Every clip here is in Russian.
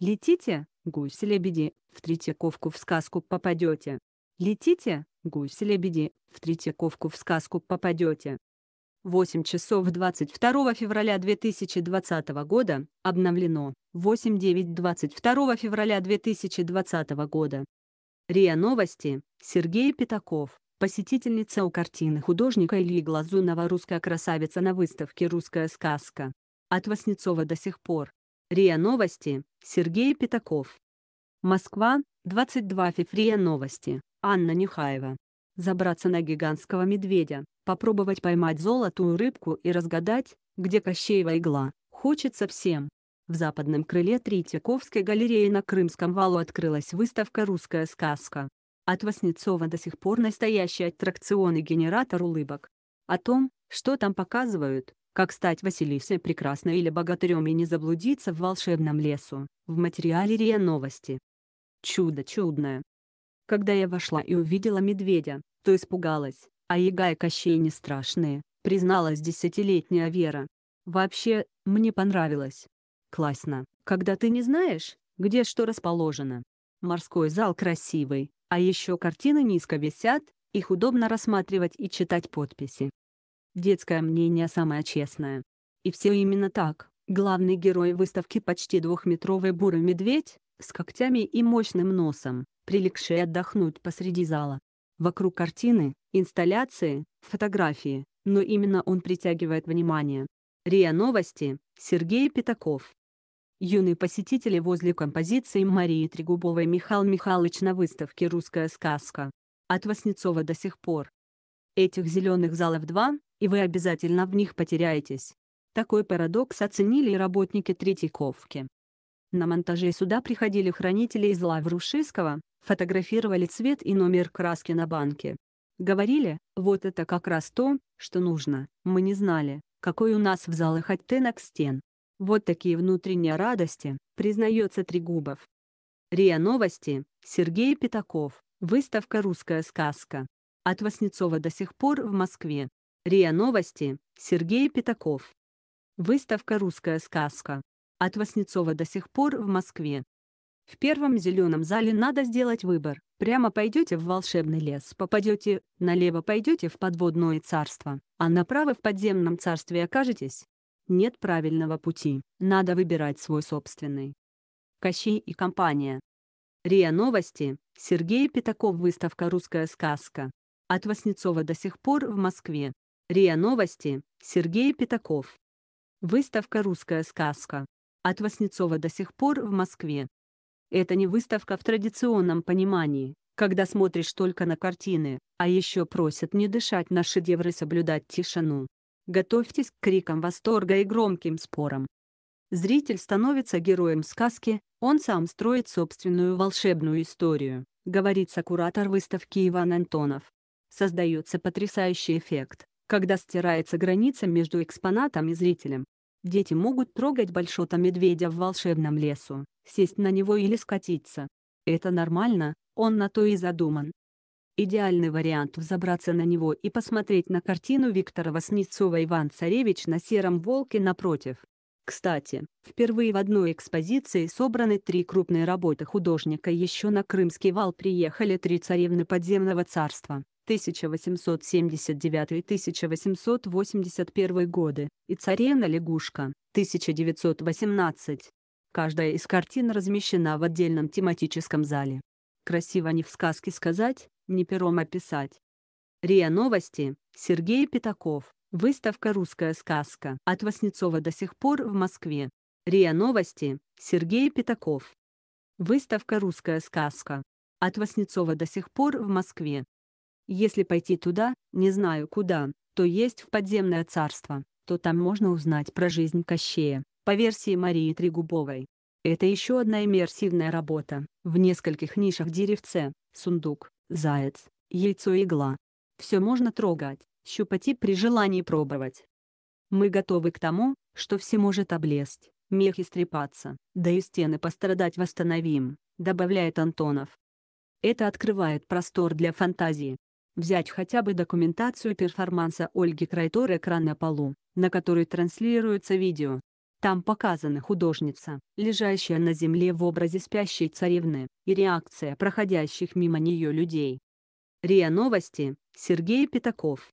Летите, гуси-лебеди, в Третьяковку в сказку попадете. Летите, гуси-лебеди, в Третьяковку в сказку попадете. 8 часов 22 февраля 2020 года, обновлено 8-9 22 февраля 2020 года. РИА Новости, Сергей Пятаков, посетительница у картины художника Ильи Глазунова «Русская красавица» на выставке «Русская сказка». От Васнецова до сих пор. РИА Новости, Сергей Пятаков. Москва, 22 Фифрия Новости, Анна Нюхаева. Забраться на гигантского медведя, попробовать поймать золотую рыбку и разгадать, где Кощеева игла, хочется всем. В западном крыле Третьяковской галереи на Крымском валу открылась выставка «Русская сказка». От Васнецова до сих пор настоящий аттракцион и генератор улыбок. О том, что там показывают, как стать Василисой Прекрасной или богатырем и не заблудиться в волшебном лесу, в материале РИА Новости. Чудо чудное. Когда я вошла и увидела медведя, то испугалась, а яга и Кощей не страшные, призналась десятилетняя Вера. Вообще, мне понравилось. Классно, когда ты не знаешь, где что расположено. Морской зал красивый, а еще картины низко висят, их удобно рассматривать и читать подписи. Детское мнение самое честное. И все именно так. Главный герой выставки почти двухметровый бурый медведь, с когтями и мощным носом, прилегший отдохнуть посреди зала. Вокруг картины, инсталляции, фотографии, но именно он притягивает внимание. РИА Новости, Сергей Пятаков. Юные посетители возле композиции Марии Трегубовой Михаил Михайлович на выставке «Русская сказка». От Васнецова до сих пор. Этих зеленых залов два, и вы обязательно в них потеряетесь. Такой парадокс оценили и работники Третьяковки. На монтаже суда приходили хранители из Лаврушевского, фотографировали цвет и номер краски на банке. Говорили, вот это как раз то, что нужно, мы не знали, какой у нас в залах оттенок стен. Вот такие внутренние радости, признается Трегубов. РИА Новости, Сергей Пятаков, выставка «Русская сказка». От Васнецова до сих пор в Москве. РИА Новости, Сергей Пятаков. Выставка «Русская сказка». От Васнецова до сих пор в Москве. В первом зеленом зале надо сделать выбор. Прямо пойдете в волшебный лес, попадете, налево пойдете в подводное царство, а направо в подземном царстве окажетесь. Нет правильного пути, надо выбирать свой собственный. Кощей и компания. РИА Новости, Сергей Пятаков Выставка «Русская сказка». От Васнецова до сих пор в Москве. РИА Новости, Сергей Пятаков. Выставка «Русская сказка». От Васнецова до сих пор в Москве. Это не выставка в традиционном понимании, когда смотришь только на картины, а еще просят не дышать на шедевры соблюдать тишину. Готовьтесь к крикам восторга и громким спорам. Зритель становится героем сказки, он сам строит собственную волшебную историю, говорит куратор выставки Иван Антонов. Создается потрясающий эффект когда стирается граница между экспонатом и зрителем, дети могут трогать большота медведя в волшебном лесу, сесть на него или скатиться. Это нормально, он на то и задуман. Идеальный вариант взобраться на него и посмотреть на картину Виктора Васнецова «Иван Царевич на сером волке» напротив. Кстати, впервые в одной экспозиции собраны три крупные работы художника еще на Крымский вал приехали три царевны подземного царства, 1879-1881 годы, и «Царевна-лягушка» 1918. Каждая из картин размещена в отдельном тематическом зале. Красиво не в сказке сказать, не пером описать. А РИА Новости, Сергей Пятаков. Выставка «Русская сказка» от Васнецова до сих пор в Москве. РИА Новости, Сергей Пятаков. Выставка «Русская сказка» от Васнецова до сих пор в Москве. Если пойти туда, не знаю куда, то есть в подземное царство, то там можно узнать про жизнь Кощея, по версии Марии Трегубовой. Это еще одна иммерсивная работа, в нескольких нишах деревце, сундук, заяц, яйцо-игла. и Все можно трогать, щупать и при желании пробовать. Мы готовы к тому, что все может облезть, мех истрепаться, да и стены пострадать восстановим, добавляет Антонов. Это открывает простор для фантазии, взять хотя бы документацию перформанса Ольги Крайтор «Экран на полу», на который транслируется видео. Там показана художница, лежащая на земле в образе спящей царевны, и реакция проходящих мимо нее людей. РИА Новости, Сергей Пятаков.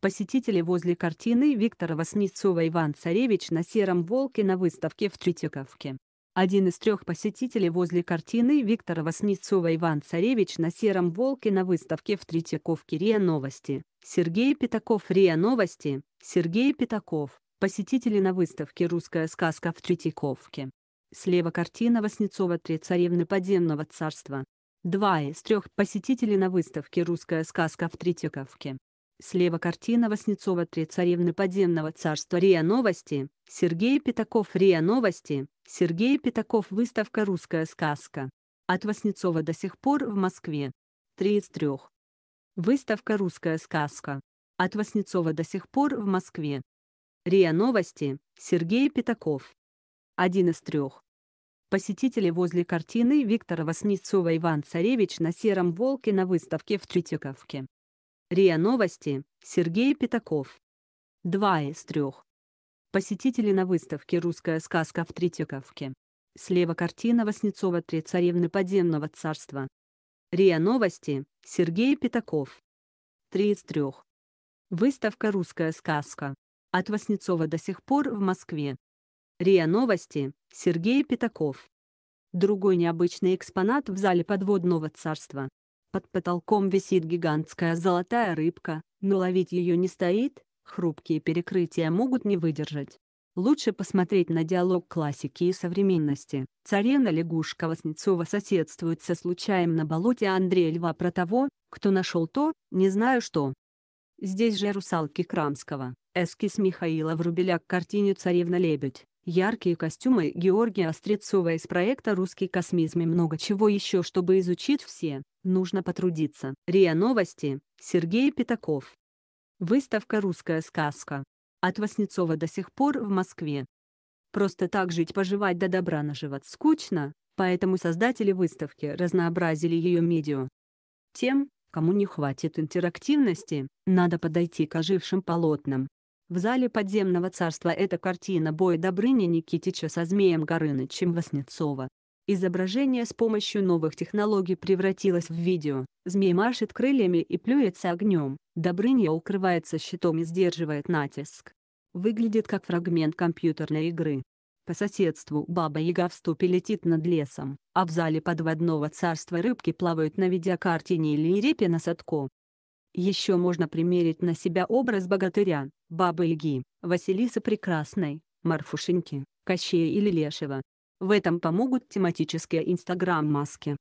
Посетители возле картины Виктора Васнецова «Иван Царевич на сером волке» на выставке в Третьяковке один из трех посетителей возле картины Виктора Васнецова Иван Царевич на сером волке на выставке в Третьяковке РИА Новости. Сергей Пятаков РИА Новости. Сергей Пятаков. Посетители на выставке «Русская сказка» в Третьяковке. Слева картина Васнецова «Три царевны подземного царства». Два из трех посетителей на выставке «Русская сказка» в Третьяковке. Слева картина Васнецова «Три царевны подземного царства. РИА Новости». Сергей Пятаков «РИА Новости». Сергей Пятаков «Выставка «Русская сказка». От Васнецова до сих пор в Москве. 3 из 3. Выставка «Русская сказка». От Васнецова до сих пор в Москве. РИА Новости. Сергей Пятаков. 1 из 3. Посетители возле картины Виктора Васнецова Иван Царевич на сером волке на выставке в Третьяковке. РИА Новости, Сергей Пятаков. Два из трех. Посетители на выставке «Русская сказка» в Третьяковке. Слева картина Васнецова «Три царевны подземного царства». РИА Новости, Сергей Пятаков. Три из трех. Выставка «Русская сказка». От Васнецова до сих пор в Москве. РИА Новости, Сергей Пятаков. Другой необычный экспонат в зале подводного царства. Под потолком висит гигантская золотая рыбка, но ловить ее не стоит, хрупкие перекрытия могут не выдержать. Лучше посмотреть на диалог классики и современности. Царена лягушка Васнецова соседствует со случаем на болоте Андрея Льва про того, кто нашел то, не знаю что. Здесь же русалки Крамского, эскиз Михаила Врубеля к картине «Царевна-лебедь», яркие костюмы Георгия Острецова из проекта «Русский космизм» и много чего еще, чтобы изучить все нужно потрудиться. РИА Новости, Сергей Пятаков. Выставка «Русская сказка». От Васнецова до сих пор в Москве. Просто так жить-поживать до да добра наживать скучно, поэтому создатели выставки разнообразили ее медиа. Тем, кому не хватит интерактивности, надо подойти к ожившим полотнам. В зале подземного царства эта картина боя Добрыни Никитича со змеем Горынычем Васнецова. Изображение с помощью новых технологий превратилось в видео. Змей машет крыльями и плюется огнем. Добрыня укрывается щитом и сдерживает натиск. Выглядит как фрагмент компьютерной игры. По соседству Баба-Яга в ступе летит над лесом, а в зале подводного царства рыбки плавают на видеокартине или на Садко. Еще можно примерить на себя образ богатыря, Бабы-Яги, Василисы Прекрасной, Марфушеньки, Кощея или Лешего. В этом помогут тематические Инстаграм-маски.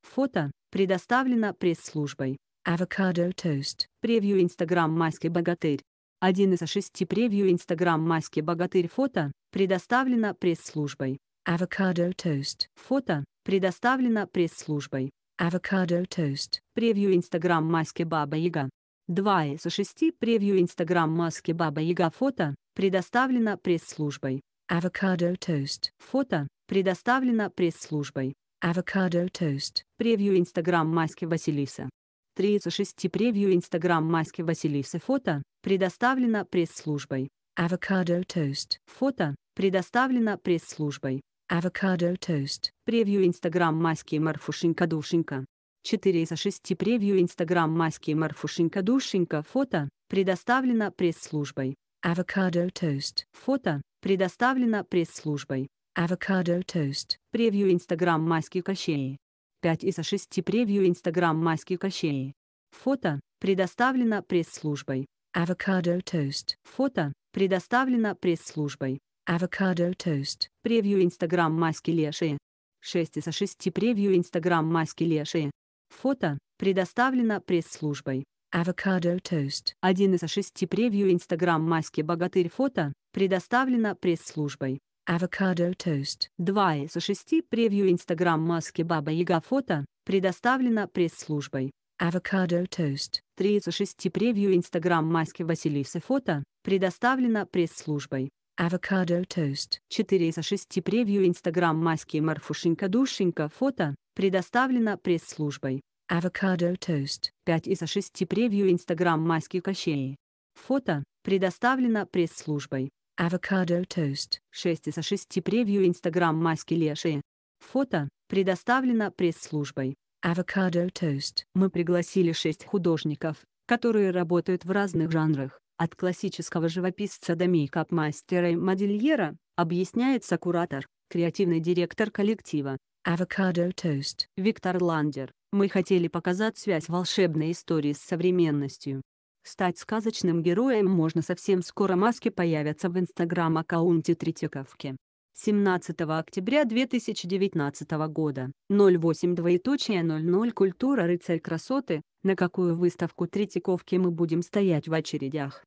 Фото предоставлено пресс-службой. Avocado Toast. Превью Инстаграм-маски «Богатырь». Один из шести превью Инстаграм-маски «Богатырь» фото предоставлено пресс-службой. Avocado Toast. Фото предоставлено пресс-службой. Avocado Toast. Превью Инстаграм-маски «Баба Яга». Два из шести превью Инстаграм-маски «Баба Яга» фото предоставлено пресс-службой. Avocado Toast. Фото Предоставлена пресс-службой. Авокадо тост. Превью Инстаграм Маски Василиса. 36 превью Инстаграм Маски Василиса фото предоставлено пресс-службой. Авокадо тост. Фото предоставлено пресс-службой. Авокадо тост. Превью Инстаграм Маски Марфушенька Душенька. 4 из 6 превью Инстаграм Маски Марфушенька Душенька фото предоставлено пресс-службой. Авокадо тост. Фото предоставлено пресс-службой. Авокадо тост. Превью Инстаграм Майский Кощей. 5 из 6 превью Инстаграм Майский Кощей. Фото предоставлено пресс-службой. Авокадо тост. Фото предоставлено пресс-службой. Авокадо тост. Превью Инстаграм Майский Леши. 6 из 6 превью Инстаграм Майский Леши. Фото предоставлено пресс-службой. Авокадо тост. Один из шести превью Инстаграм Майский Богатырь фото предоставлено пресс-службой. Авокадо тост. 2 из 6 превью Инстаграм маски Баба Яга фото предоставлено пресс-службой. Авокадо тост. 3 из 6 превью Инстаграм маски Василисы фото предоставлено пресс-службой. Авокадо тост. 4 из 6 превью Инстаграм маски Марфушенька Душенька фото предоставлено пресс-службой. Авокадо тост. 5 из 6 превью Инстаграм маски Кощеи. Фото предоставлено пресс-службой. Авокадо тост. 6 из 6 превью Инстаграм маски Леши. Фото предоставлено пресс-службой. Авокадо тост. Мы пригласили 6 художников, которые работают в разных жанрах, от классического живописца до мейкап-мастера и модельера, объясняется куратор, креативный директор коллектива. Авокадо тост. Виктор Ландер. Мы хотели показать связь волшебной истории с современностью. Стать сказочным героем можно совсем скоро маски появятся в инстаграм-аккаунте Третьяковки. 17 октября 2019 года, 08:00 Культура рыцарь красоты, на какую выставку Третьяковки мы будем стоять в очередях.